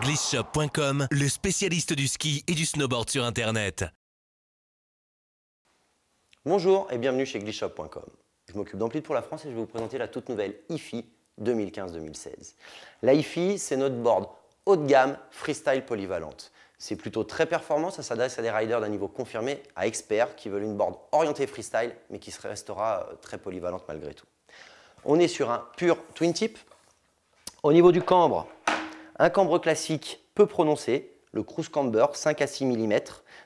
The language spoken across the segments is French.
Glisshop.com, le spécialiste du ski et du snowboard sur Internet. Bonjour et bienvenue chez Glisshop.com. Je m'occupe d'Ampli pour la France et je vais vous présenter la toute nouvelle IFI 2015-2016. La IFI, c'est notre board haut de gamme, freestyle polyvalente. C'est plutôt très performant, ça s'adresse à des riders d'un niveau confirmé, à experts qui veulent une board orientée freestyle mais qui restera euh, très polyvalente malgré tout. On est sur un pur twin tip. Au niveau du cambre, un cambre classique peu prononcé, le cruise camber 5 à 6 mm,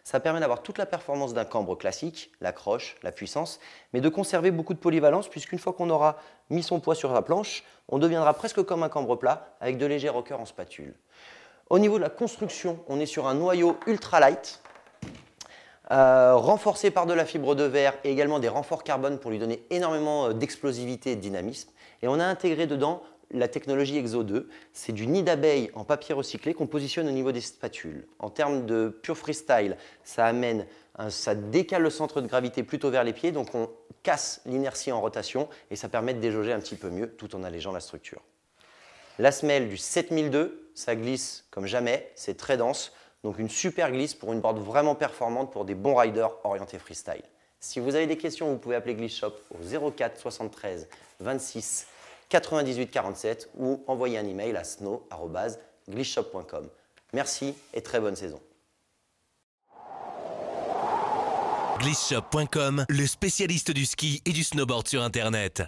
ça permet d'avoir toute la performance d'un cambre classique, l'accroche, la puissance, mais de conserver beaucoup de polyvalence puisqu'une fois qu'on aura mis son poids sur la planche, on deviendra presque comme un cambre plat avec de légers rockers en spatule. Au niveau de la construction, on est sur un noyau ultra light, euh, renforcé par de la fibre de verre et également des renforts carbone pour lui donner énormément euh, d'explosivité et de dynamisme. Et on a intégré dedans la technologie Exo 2, c'est du nid d'abeille en papier recyclé qu'on positionne au niveau des spatules. En termes de pure freestyle, ça amène, ça décale le centre de gravité plutôt vers les pieds, donc on casse l'inertie en rotation et ça permet de déjauger un petit peu mieux tout en allégeant la structure. La semelle du 7002, ça glisse comme jamais, c'est très dense, donc une super glisse pour une board vraiment performante pour des bons riders orientés freestyle. Si vous avez des questions, vous pouvez appeler Glisshop au 04 73 26 9847 ou envoyez un email à snow.glishshop.com. Merci et très bonne saison. Glitchshop.com, le spécialiste du ski et du snowboard sur Internet.